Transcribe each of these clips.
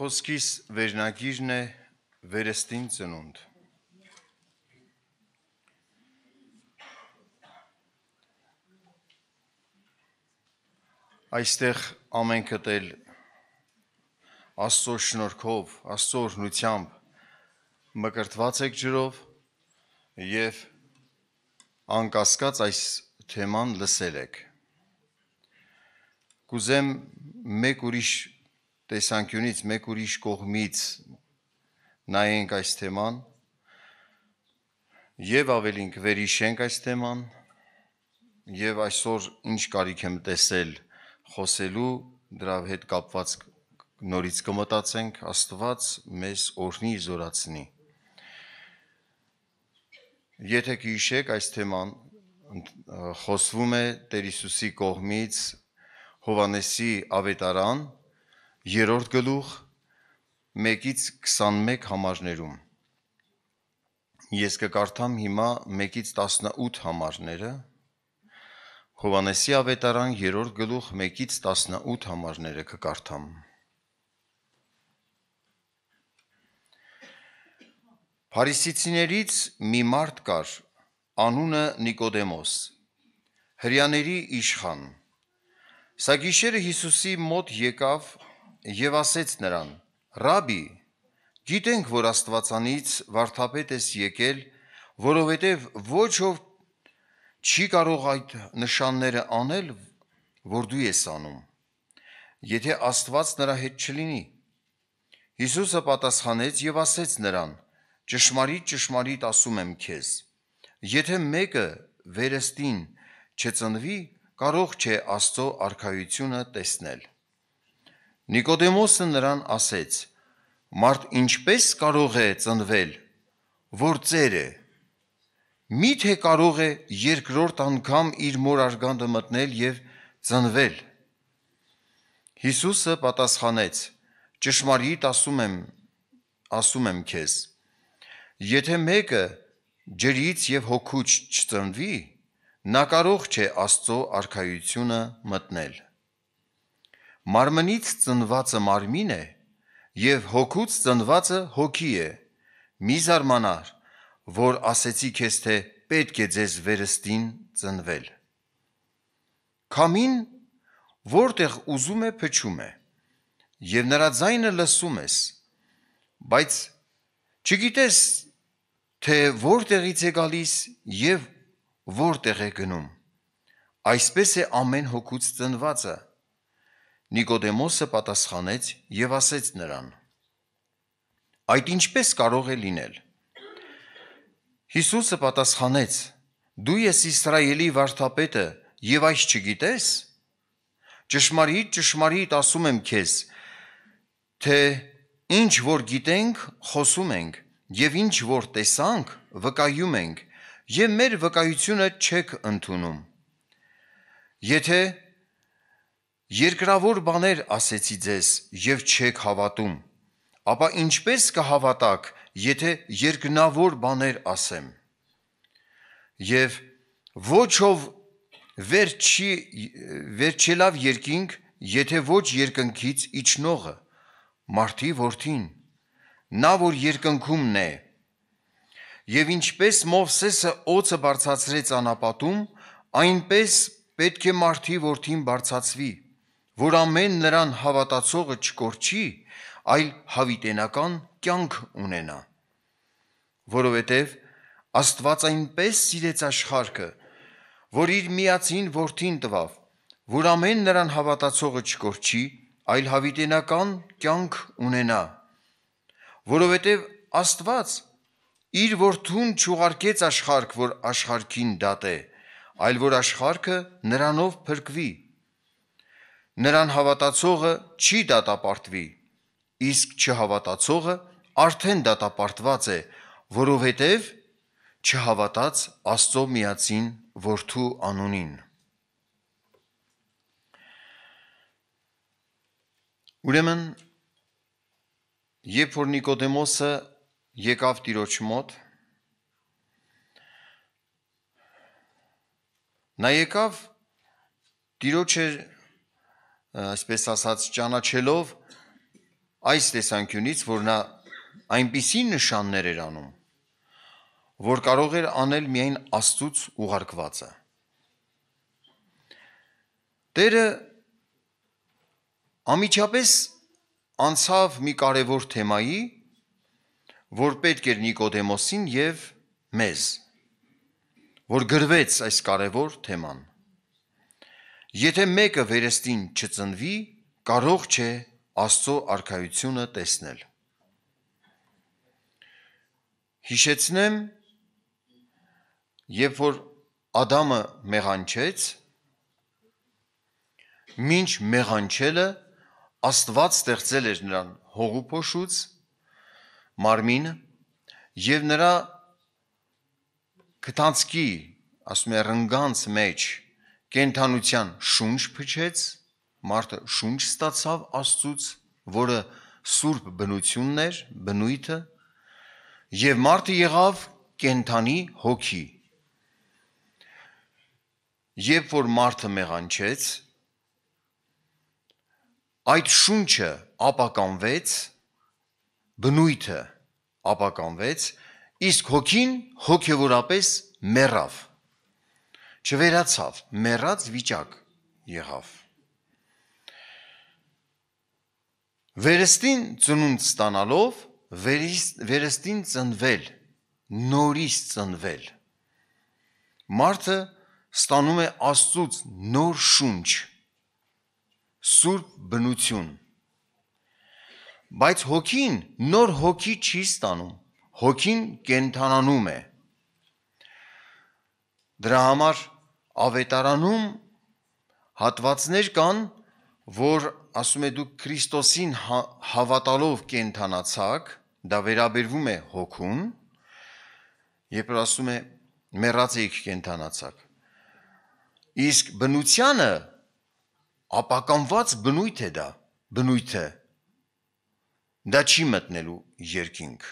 Խոսքիս վերնագիրն է վերստին ծնունդ։ Այստեղ ամենքը տել Աստծո շնորհքով, Աստծո օրհնությամբ մկրտված եք ջրով եւ անկասկած այս թեման լսել եք։ Կուզեմ մեկ ուրիշ տեսանկյունից մեկ ուրիշ կողմից նայենք այս թեման եւ ավելին կվերիշենք այս թեման եւ այսօր ինչ կարիք եմ տեսել խոսելու դրա հետ կապված նորից կմտածենք Աստված մեզ օրհնի զորացնի Եթե կհիշեք այս թեման խոսվում է Տեր Հիսուսի կողմից Հովանեսի ավետարան Երորդ գլուխ 1-ից 21 համարներում։ Ես կկարդամ հիմա 1-ից 18 համարները։ Հովանեսի ավետարան 3-րդ գլուխ 1-ից 18 համարները կկարդամ։ Փարիսիցիներից մի մարդ կար, անունը Նիկոդեմոս, հрьяաների իշխան։ Սա գիշերը Հիսուսի մոտ եկավ եւ ասեց նրան. Ռաբի, գիտենք, որ Աստվածանից վարդապետ ես եկել, որովհետեւ ոչ ով չի կարող այդ նշանները անել, որ դու ես անում։ Եթե Աստված նրա հետ չլինի։ Հիսուսը պատասխանեց եւ ասեց նրան. Ճշմարիտ, ճշմարիտ ասում եմ քեզ, եթե մեկը վերստին չծնվի, կարող չէ Աստծո արքայությունը տեսնել։ Նիկոդեմոսը նրան ասեց. Մարդ ինչպես կարող է ծնվել, որ ծեր է։ Միթե կարող է երկրորդ անգամ իր մոր արգանդը մտնել եւ ծնվել։ Հիսուսը պատասխանեց. Ճշմարիտ ասում եմ, ասում եմ քեզ, եթե մեկը ջրից եւ հոգուց չծնվի, նա կարող չէ Աստծո արքայությունը մտնել։ Մարմնից ծնվածը մարմին է եւ հոգուց ծնվածը հոգի է։ Մի զարմանար, որ ասեցի քեզ թե պետք է ձեզ վերստին ծնվել։ Քամին որտեղ ուզում է փչում է եւ նրա ձայնը լսում ես բայց չգիտես թե որտեղից է գալիս եւ որտեղ է գնում այսպես է ամեն հոգուց ծնվածը Նիկոդեմոսը պատասխանեց եւ ասեց նրան. Այդ ինչպես կարող է լինել։ Հիսուսը պատասխանեց. Դու ես Իսրայելի վարդապետը եւ այս չգիտես։ Ճշմարիտ, ճշմարիտ ասում եմ քեզ, թե ինչ որ գիտենք, խոսում ենք եւ ինչ որ տեսանք, վկայում ենք եւ մեր վկայությունը չեք ընդունում։ Եթե Երկրավոր բաներ ասեցի ձեզ եւ չեք հավատում։ Ապա ինչպես կհավատաք, եթե երկնավոր բաներ ասեմ։ Եվ ոչով վերջի վերջելավ երկինք, եթե ոչ երկնքից իջնողը, մարդի որդին, նա որ երկնքումն է։ Եվ ինչպես Մովսեսը օծը բարձացրեց անապատում, այնպես պետք է մարդի որդին բարձացվի որ ամեն նրան հավատացողը չկորչի, այլ հավիտենական կյանք ունենա։ Որովհետև Աստված այնպես սիրեց աշխարհը, որ իր միածին որդին տվավ, որ ամեն նրան հավատացողը չկորչի, այլ հավիտենական կյանք ունենա։ Որովհետև Աստված իր որդուն չուղարկեց աշխարհ, որ աշխարհքին դատե, այլ որ աշխարհը նրանով փրկվի նրան հավատացողը չի դատապարտվի, իսկ չհավատացողը արդեն դատապարտված է, որովհետև չհավատաց Աստծո միածին որդու անունին։ Ուրեմն երբ որ Նիկոդեմոսը եկավ Տիրոջ մոտ, նա եկավ Տիրոջը այսպես ասած ճանաչելով այս տեսանկյունից, որ նա այնպիսի նշաններ էր անում, որ կարող էր անել միայն Աստծուց ուղարկվածը։ Տերը ամիջապես անցավ մի կարևոր թեմայի, որ պետք էր Նիկոդեմոսին եւ մեզ, որ գրվեց այս կարևոր թեման։ Եթե մեկը վերստին չծնվի, կարող չէ Աստծո արքայությունը տեսնել։ Հիշեցնեմ, երբ որ Ադամը մեղանչեց, ինչ մեղանչելը Աստված ստեղծել էր նրան հողու փոշուց, մարմինը եւ նրա քթանցքի, ասում են, ռնգանց մեջ կենթանության շունչ փչեց, մարդը շունչ ստացավ Աստծուց, որը սուրբ բնությունն էր, բնույթը, եւ մարդը եղավ կենթանի հոգի։ Երբ որ մարդը մեղանչեց, այդ շունչը ապականվեց, բնույթը ապականվեց, իսկ հոգին հոգևորապես մեռավ չվերացավ, մեռած վիճակ եղավ։ Վերստին ծնունդ ստանալով վերստին ծնվել, նորից ծնվել։ Մարդը ստանում է Աստծուց նոր շունչ, սուրբ բնություն։ Բայց հոգին նոր հոգի չի ստանում։ Հոգին կենթանանում է Դրա համար ավետարանում հատվածներ կան, որ ասում է դուք Քրիստոսին հա, հավատալով կենթանացաք, դա վերաբերվում է հոգուն, երբ ասում է մեռացեք կենթանացաք։ Իսկ բնությանը ապականված բնույթ է դա, բնույթը։ Դա չի մտնելու երկինք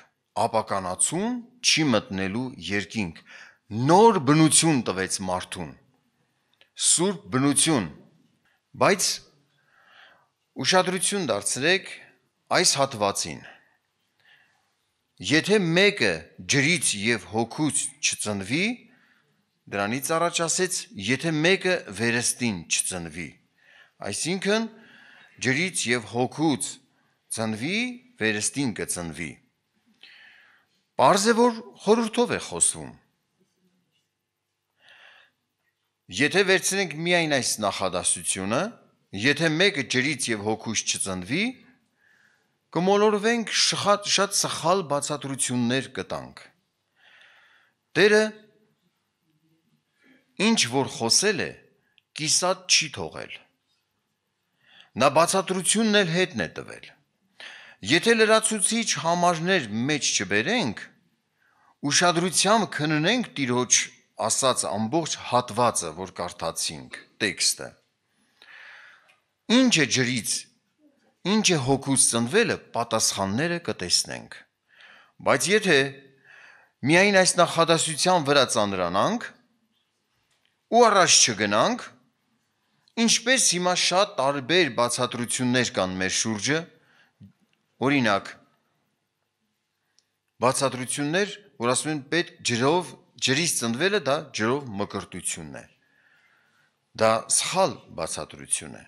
ապականացում չի մտնելու երկինք, նոր բնություն տվեց մարդուն։ Սուրբ բնություն։ Բայց ուշադրություն դարձրեք այս հատվածին։ Եթե մեկը ջրից եւ հոգուց չծնվի, դրանից առաջ ասեց, եթե մեկը վերստին չծնվի։ Այսինքն ջրից եւ հոգուց ծնվի, վերստին կծնվի։ Պարզ է որ խորհրդով է խոսվում։ Եթե վերցնենք միայն այս նախադասությունը, եթե մեկը ջրից եւ հոգուց չծնվի, կմոլորվենք շատ շատ սխալ բացատրություններ կտանք։ Տերը ինչ որ խոսել է, կիսատ չի թողել։ Նա բացատրությունն էլ հետն է տվել։ Եթե լրացուցիչ համարներ մեջ չբերենք, ուշադրությամբ քննենք Տիրոջ ասած ամբողջ հատվածը, որ կարդացինք, տեքստը։ Ինչ է ջրից, ինչ է հոգուց ծնվելը, պատասխանները կտեսնենք։ Բայց եթե միայն այս նախադասության վրա ծանրանանք ու առաջ չգնանք, Ինչպես հիմա շատ տարբեր բացատրություններ կան մեր շուրջը, օրինակ բացատրություններ, որ ասում են պետք ջրով ջրից ծնվելը դա ջրով մկրտությունն է։ Դա սխալ բացատրություն է։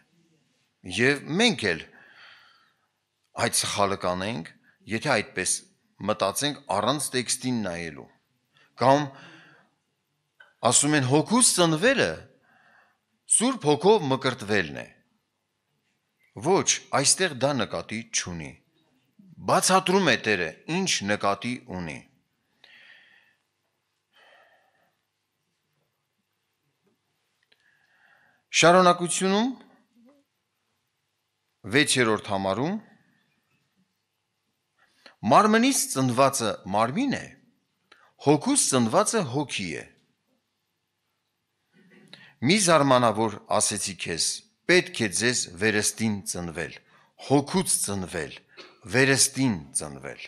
Եվ մենք էլ այդ սխալը կանենք, եթե այդպես մտածենք առանց տեքստին նայելու։ Կամ ասում են հոգուց ծնվելը Սուրբ հոգով մկրտվելն է։ Ոչ, այստեղ դա նկատի չունի։ Բացատրում է Տերը, ինչ նկատի ունի։ Շարունակությունում 6-րդ համարում մարմնից ծնվածը մարմին է, հոգուց ծնվածը հոգի է։ Մի զարմանավոր ասեցի քեզ, պետք է ձեզ վերստին ծնվել, հոգուց ծնվել, վերստին ծնվել։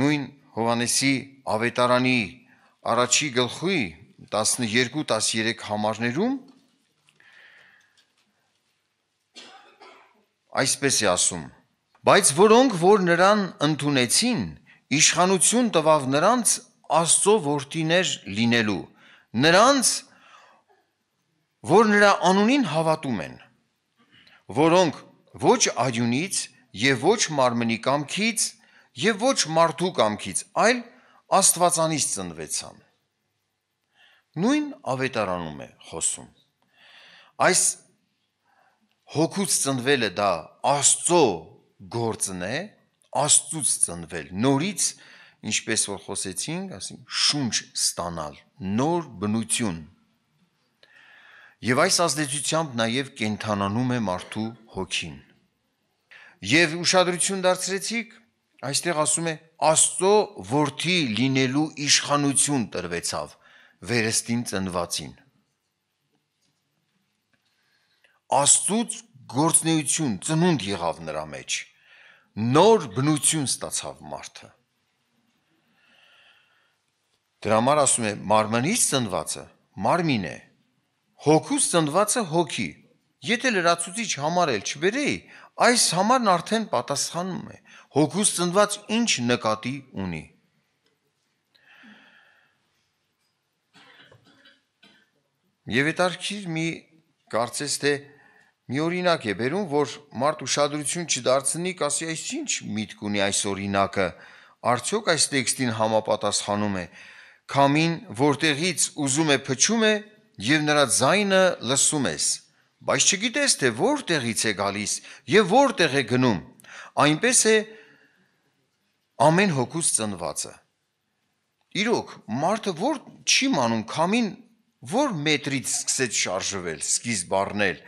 Նույն Հովանեսի ավետարանի առաջի գլխի 12-13 համարներում այսպես է ասում. Բայց որոնք որ նրան ընդունեցին, իշխանություն տվավ նրանց Աստծո որդիներ լինելու, նրանց որ նրա անունին հավատում են, որոնք ոչ արյունից եւ ոչ մարմնի կամքից եւ ոչ մարդու կամքից, այլ Աստվածանից ծնվեցան նույն ավետարանում է խոսում։ Այս հոգուց ծնվելը դա Աստծո գործն է, Աստծուց ծնվել, նորից, ինչպես որ խոսեցինք, ասենք, շունչ ստանալ, նոր բնություն։ Եվ այս ազդեցությամբ նաև կենթանանում է մարդու հոգին։ Եվ ուշադրություն դարձրեցիք, այստեղ ասում է Աստծո որդի լինելու իշխանություն տրվեցավ վերստին ծնվածին։ Աստուծ գործնեություն ծնունդ եղավ նրա մեջ։ Նոր բնություն ստացավ մարդը։ Դրա համար ասում է մարմնից ծնվածը մարմին է։ Հոգուց ծնվածը հոգի։ Եթե լրացուցիչ համարել չբերեի, այս համարն արդեն պատասխանում է։ Հոգուց ծնված ինչ նկատի ունի։ Եվ հետարքիր մի կարծես թե մի օրինակ է բերում, որ մարդ ուշադրություն չդարձնի, կասի այս ինչ միտք ունի այս օրինակը, արդյոք այս տեքստին համապատասխանում է, քամին որտեղից ուզում է փչում է եւ նրա ձայնը լսում ես, բայց չգիտես թե որտեղից է գալիս եւ որտեղ է գնում։ Այնպես է ամեն հոգուց ծնվածը։ Իրոք, մարդը որ չի մանում, քամին Որ մետրից սկսեց շարժվել, սկիզբ առնել։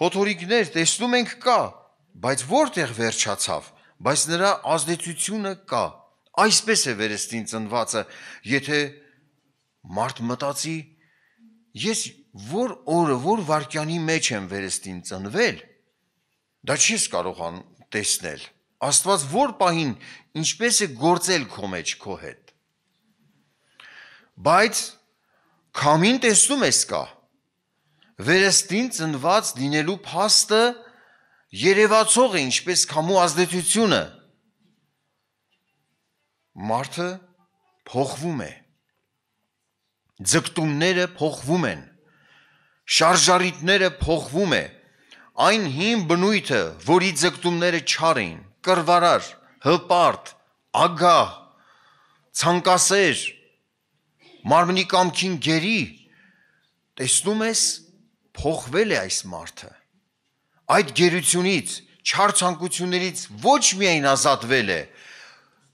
Փոթորիկներ տեսնում ենք կա, բայց որտեղ վերջացավ։ Բայց նրա ազդեցությունը կա։ Այսպես է վերստին ծնվածը, եթե մարդ մտածի, ես որ օրը, որ վարքյանի մեջ եմ վերստին ծնվել, դա չես կարողան տեսնել։ Աստված որ պահին ինչպես է գործել քո մեջ քո հետ։ Բայց Քամին տեսնում ես կա։ Վերստին ծնված լինելու փաստը երևացող է ինչպես քամու ազդեցությունը։ Մարդը փոխվում է։ Ձգտումները փոխվում են։ Շարժարիտները փոխվում է։ Այն հին բնույթը, որի ձգտումները չար էին, կրվարար, հպարտ, ագահ, ցանկասեր, մարմնի կամքին գերի տեսնում ես փոխվել է այս մարդը այդ գերությունից չար ցանկություններից ոչ միայն ազատվել է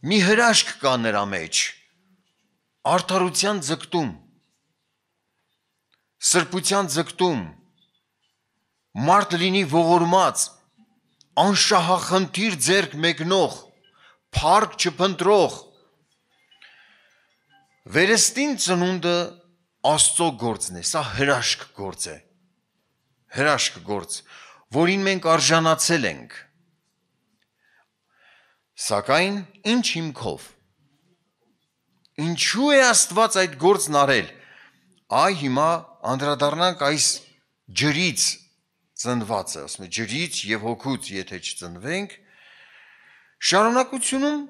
մի հրաշք կա նրա մեջ արդարության ձգտում սրբության ձգտում մարդ լինի ողորմած անշահախնդիր ձերք մեկնող, փառք չփնտրող, Վերստին ծնունդը Աստծո գործն է, սա հրաշք գործ է։ Հրաշք գործ, որին մենք արժանացել ենք։ Սակայն ինչ հիմքով։ Ինչու է Աստված այդ գործն արել։ Այ հիմա անդրադառնանք այս ջրից ծնվածը, ասում է ջրից եւ հոգուց, եթե չծնվենք, շարունակությունում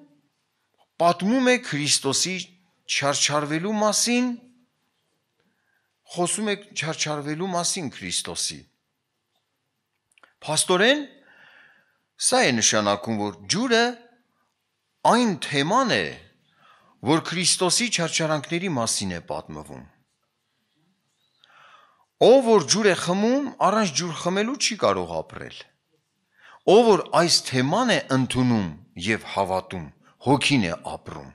պատմում է Քրիստոսի չարչարվելու մասին խոսում եք չարչարվելու մասին Քրիստոսի։ Փաստորեն սա է նշանակում, որ ջուրը այն թեման է, որ Քրիստոսի չարչարանքների մասին է պատմվում։ Ով որ ջուր է խմում, առանց ջուր խմելու չի կարող ապրել։ Ով որ այս թեման է ընդունում եւ հավատում, հոգին է ապրում։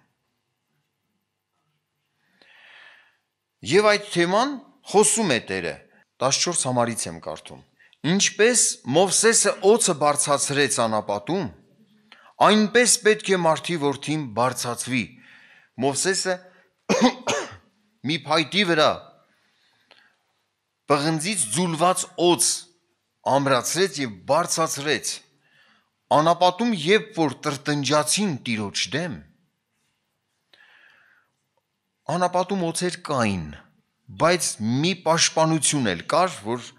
Եվ այդ թեման խոսում է Տերը։ 14 համարից եմ կարդում։ Ինչպես Մովսեսը օծը բարձացրեց անապատում, այնպես պետք է մարդի որդին բարձացվի։ Մովսեսը մի փայտի վրա բղնձից ձուլված օծ ամրացրեց եւ բարձացրեց։ Անապատում երբ որ տրտնջացին տիրոջ դեմ, անապատում օծեր կային, բայց մի պաշտպանություն էլ կար, որ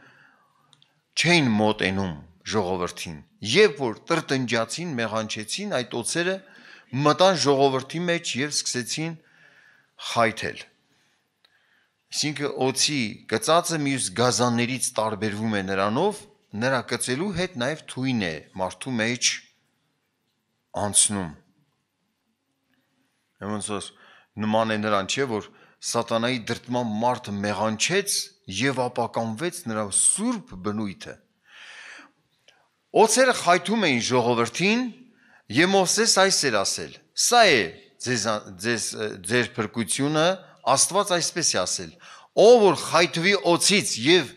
չէին մոտենում ժողովրդին։ Երբ որ տրտնջացին, մեղանչեցին այդ օծերը մտան ժողովրդի մեջ եւ սկսեցին խայթել։ Այսինքն օծի գծածը մյուս գազաններից տարբերվում է նրանով, նրա գծելու հետ նաև թույն է մարդու մեջ անցնում։ Ոնց որ նման է նրան, չէ, որ սատանայի դրտման մարդը մեղանչեց եւ ապականվեց նրա սուրբ բնույթը։ Օծերը խայթում էին ժողովրդին եւ Մովսես այս էր ասել. Սա է ձեզ ձեզ ձեր փրկությունը, Աստված այսպես է ասել. Ով որ խայթվի օծից եւ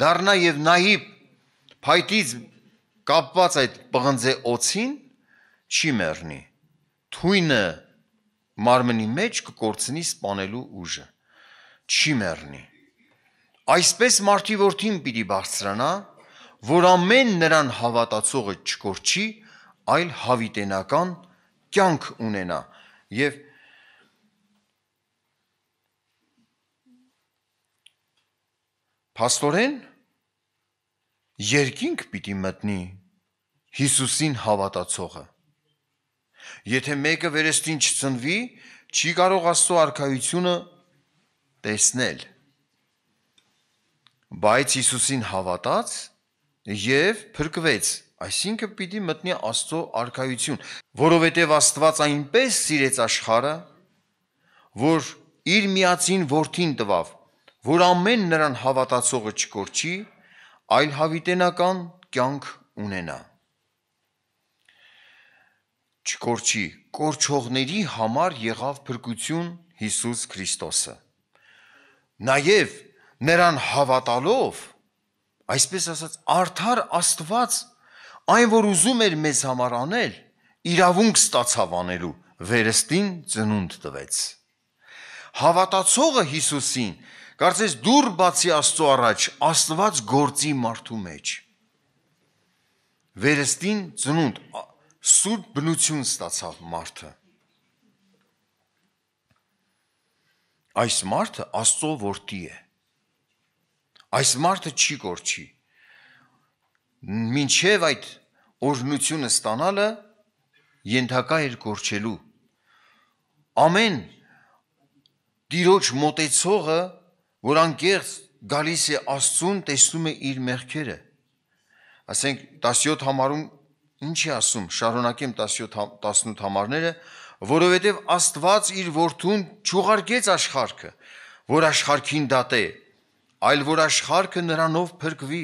դառնա եւ նայի փայտից կապված այդ պղնձե օծին, չի մեռնի։ Թույնը մարմնի մեջ կկորցնի սپانելու ուժը։ Չի մեռնի։ Այսպես մարդի որդին պիտի բարձրանա, որ ամեն նրան հավատացողը չկորչի, այլ հավիտենական կյանք ունենա եւ Պաստորեն երկինք պիտի մտնի Հիսուսին հավատացողը Եթե մեկը վերստին չծնվի, չի կարող Աստծո արքայությունը տեսնել։ Բայց Հիսուսին հավատաց եւ փրկվեց, այսինքն պիտի մտնի Աստծո արքայություն, որովհետեւ Աստված այնպես սիրեց աշխարհը, որ իր միածին որդին տվավ, որ ամեն նրան հավատացողը չկորչի, այլ հավիտենական կյանք ունենա չկորչի։ Կորչողների համար եղավ փրկություն Հիսուս Քրիստոսը։ Նաև նրան հավատալով, այսպես ասած, արդար Աստված այն որ ուզում էր մեզ համար անել, իրավունք ստացավ անելու, վերստին ծնունդ տվեց։ Հավատացողը Հիսուսին, կարծես դուր բացի Աստծո առաջ, Աստված գործի մարդու մեջ։ Վերստին ծնունդ, սուրբ բնություն ստացավ մարդը։ Այս մարդը Աստծո որդի է։ Այս մարդը չի կորչի։ Մինչև այդ օրհնությունը ստանալը ենթակա էր կորչելու։ Ամեն Տիրոջ մտեցողը, որ անկեղծ գալիս է Աստծուն, տեսնում է իր մեղքերը։ Ասենք 17 համարում Ինչի ասում, շարունակեմ 17 18 համարները, որովհետև Աստված իր որդուն չուղարկեց աշխարհը, որ աշխարհքին դատե, այլ որ աշխարհը նրանով փրկվի։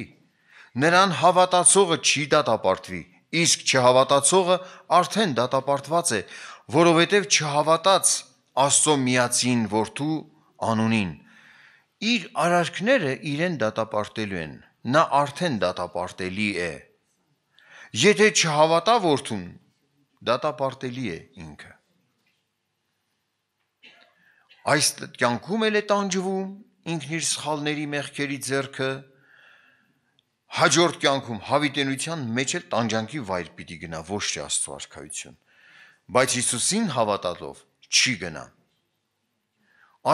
Նրան հավատացողը չի դատապարտվի, իսկ չհավատացողը արդեն դատապարտված է, որովհետև չհավատաց Աստծո միածին որդու անունին։ Իր արարքները իրեն դատապարտելու են։ Նա արդեն դատապարտելի է։ Եթե չհավատա որդուն, դատապարտելի է ինքը։ Այս կյանքում էլ է տանջվում ինքն իր սխալների մեղքերի ձեռքը, հաջորդ կյանքում հավիտենության մեջ էլ տանջանքի վայր պիտի գնա, ոչ թե Աստծո արքայություն։ Բայց Հիսուսին հավատալով չի գնա։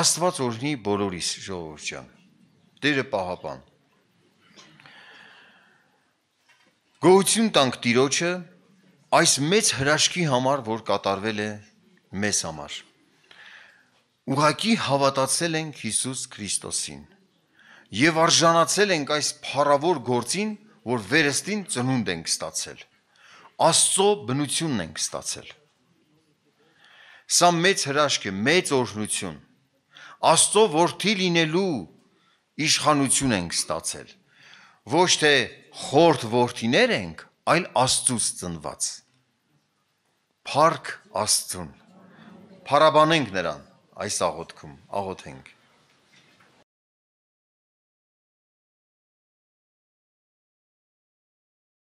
Աստված օրհնի բոլորիս, ժողովուրդ ջան։ Տերը պահապան։ Գողություն տանք Տիրոջը այս մեծ հրաշքի համար, որ կատարվել է մեզ համար։ Ուղակի հավատացել ենք Հիսուս Քրիստոսին եւ արժանացել ենք այս փառավոր գործին, որ վերստին ծնունդ ենք ստացել։ Աստծո բնությունն ենք ստացել։ Սա մեծ հրաշք է, մեծ օրհնություն։ Աստծո որդի լինելու իշխանություն ենք ստացել։ Ոչ թե խորտ որդիներ ենք, այլ Աստծուց ծնված։ Փառք Աստծուն։ Փարաբանենք նրան այս աղոթքում, աղոթենք։